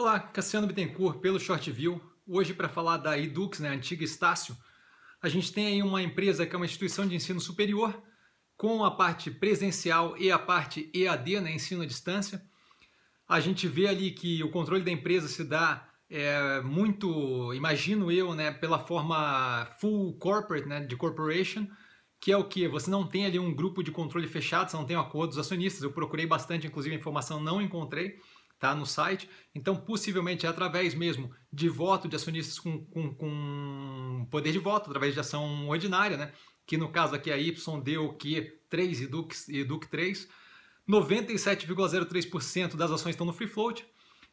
Olá, Cassiano Bittencourt pelo Short View. Hoje para falar da Edux, né, a antiga Estácio, a gente tem aí uma empresa que é uma instituição de ensino superior com a parte presencial e a parte EAD, né, ensino à distância. A gente vê ali que o controle da empresa se dá é, muito, imagino eu, né, pela forma full corporate, né, de corporation, que é o que você não tem ali um grupo de controle fechado, você não tem um acordo dos acionistas. Eu procurei bastante, inclusive, a informação não encontrei tá no site. Então, possivelmente, é através mesmo de voto de acionistas com, com, com poder de voto, através de ação ordinária, né? que no caso aqui é D, o Q3 e Duc, e Duc 3. 97,03% das ações estão no free float.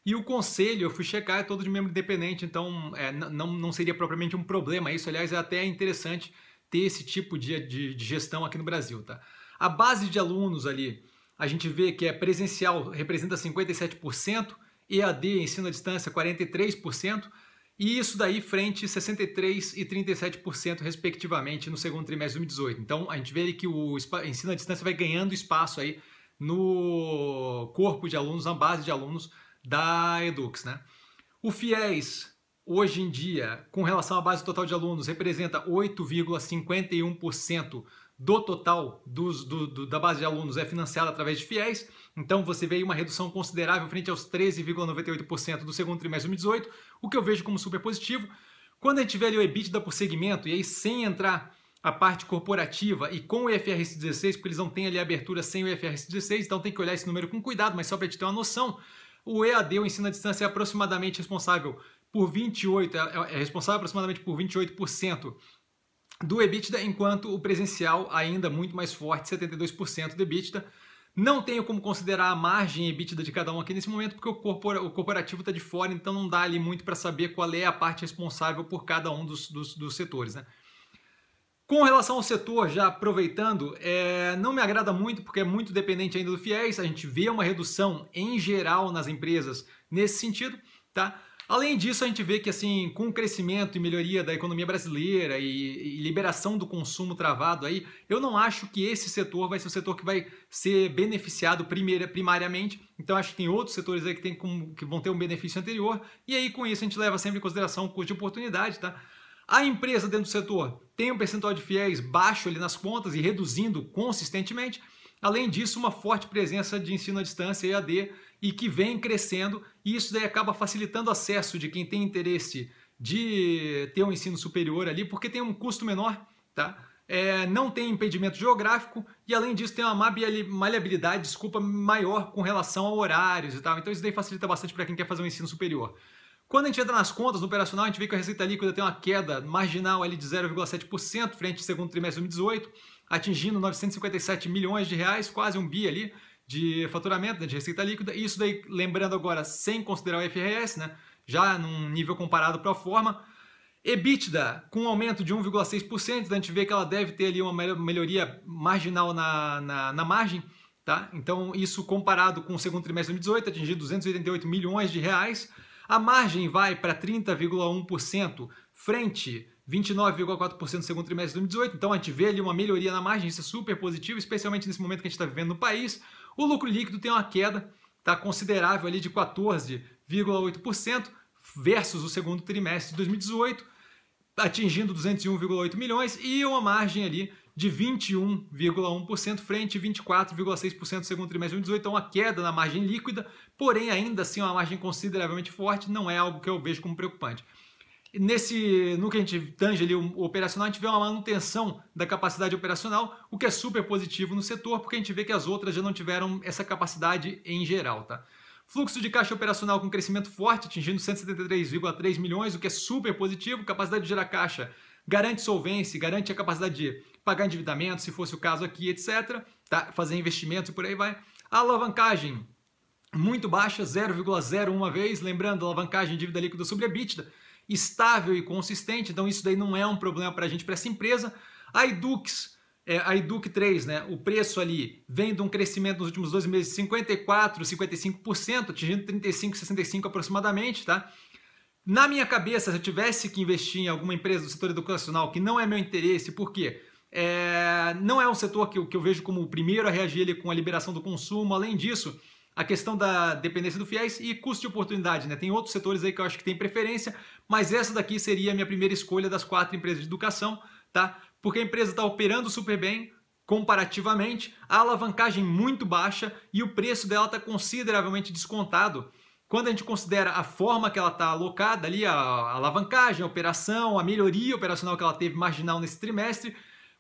E o conselho, eu fui checar, é todo de membro independente, então é, não, não seria propriamente um problema isso. Aliás, é até interessante ter esse tipo de, de, de gestão aqui no Brasil. Tá? A base de alunos ali a gente vê que é presencial, representa 57%, EAD, ensino à distância, 43%, e isso daí frente 63% e 37%, respectivamente, no segundo trimestre de 2018. Então, a gente vê que o ensino à distância vai ganhando espaço aí no corpo de alunos, na base de alunos da Edux. Né? O FIES, hoje em dia, com relação à base total de alunos, representa 8,51% do total dos, do, do, da base de alunos é financiada através de fiéis, então você vê aí uma redução considerável frente aos 13,98% do segundo trimestre de 2018, o que eu vejo como super positivo. Quando a gente vê ali o EBITDA por segmento, e aí sem entrar a parte corporativa e com o IFRS 16, porque eles não têm ali abertura sem o IFRS 16, então tem que olhar esse número com cuidado, mas só para a gente ter uma noção, o EAD, o ensino à distância, é aproximadamente responsável por 28, é, é responsável aproximadamente por 28% do EBITDA, enquanto o presencial ainda muito mais forte, 72% do EBITDA. Não tenho como considerar a margem EBITDA de cada um aqui nesse momento, porque o, corporativo está de fora, então não dá ali muito para saber qual é a parte responsável por cada um dos, dos, dos setores. Né? Com relação ao setor, já aproveitando, é, não me agrada muito porque é muito dependente ainda do FIES. A gente vê uma redução em geral nas empresas nesse sentido, tá? Além disso, a gente vê que assim, com o crescimento e melhoria da economia brasileira e, e liberação do consumo travado aí, eu não acho que esse setor vai ser o setor que vai ser beneficiado primeira, primariamente. Então acho que tem outros setores aí que, tem que vão ter um benefício anterior. E aí com isso a gente leva sempre em consideração o custo de oportunidade, tá? A empresa dentro do setor tem um percentual de fiéis baixo ali nas contas e reduzindo consistentemente. Além disso, uma forte presença de ensino à distância, EAD, e que vem crescendo, e isso daí acaba facilitando o acesso de quem tem interesse de ter um ensino superior ali, porque tem um custo menor, tá? É, não tem impedimento geográfico e, além disso, tem uma maleabilidade, desculpa, maior com relação a horários e tal. Então, isso daí facilita bastante para quem quer fazer um ensino superior. Quando a gente entra nas contas no operacional, a gente vê que a receita líquida tem uma queda marginal ali de 0,7% frente ao segundo trimestre de 2018, atingindo 957 milhões de reais, quase um bi ali de faturamento, né, de receita líquida. Isso daí, lembrando agora, sem considerar o FRS, né, já num nível comparado para a forma. EBITDA, com um aumento de 1,6%, então a gente vê que ela deve ter ali uma melhoria marginal na, na, na margem. Tá? Então, isso comparado com o segundo trimestre de 2018, atingir 288 milhões de reais. A margem vai para 30,1% frente 29,4% no segundo trimestre de 2018. Então a gente vê ali uma melhoria na margem, isso é super positivo, especialmente nesse momento que a gente está vivendo no país. O lucro líquido tem uma queda tá, considerável ali de 14,8% versus o segundo trimestre de 2018, atingindo 201,8 milhões e uma margem ali de 21,1% frente 24,6% no segundo trimestre de 2018, então uma queda na margem líquida, porém ainda assim uma margem consideravelmente forte, não é algo que eu vejo como preocupante nesse, no que a gente tange ali o operacional, a gente vê uma manutenção da capacidade operacional, o que é super positivo no setor, porque a gente vê que as outras já não tiveram essa capacidade em geral, tá? Fluxo de caixa operacional com crescimento forte, atingindo 173,3 milhões, o que é super positivo. Capacidade de gerar caixa garante solvência, garante a capacidade de pagar endividamento, se fosse o caso aqui, etc. Tá? Fazer investimentos e por aí vai. A alavancagem muito baixa, 0,01 vez. Lembrando, alavancagem dívida líquida sobre EBITDA estável e consistente, então isso daí não é um problema para a gente, para essa empresa. A Edux, é, a Edux 3, né, o preço ali vem de um crescimento nos últimos 12 meses de 54%, 55%, atingindo 35%, 65% aproximadamente, tá? Na minha cabeça, se eu tivesse que investir em alguma empresa do setor educacional que não é meu interesse, por quê? É, não é um setor que eu, que eu vejo como o primeiro a reagir ele com a liberação do consumo. Além disso, a questão da dependência do fiéis e custo de oportunidade, né? Tem outros setores aí que eu acho que tem preferência, mas essa daqui seria a minha primeira escolha das quatro empresas de educação, tá? Porque a empresa está operando super bem comparativamente, a alavancagem muito baixa e o preço dela está consideravelmente descontado. Quando a gente considera a forma que ela está alocada ali, a alavancagem, a operação, a melhoria operacional que ela teve marginal nesse trimestre,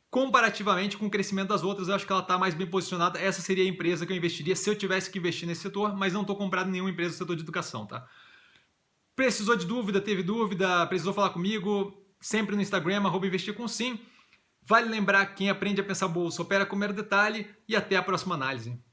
comparativamente com o crescimento das outras, eu acho que ela está mais bem posicionada. Essa seria a empresa que eu investiria se eu tivesse que investir nesse setor, mas não estou comprado em nenhuma empresa do setor de educação, tá? Precisou de dúvida, teve dúvida, precisou falar comigo, sempre no Instagram, arroba investir com sim. Vale lembrar que quem aprende a pensar bolsa opera com mero detalhe e até a próxima análise.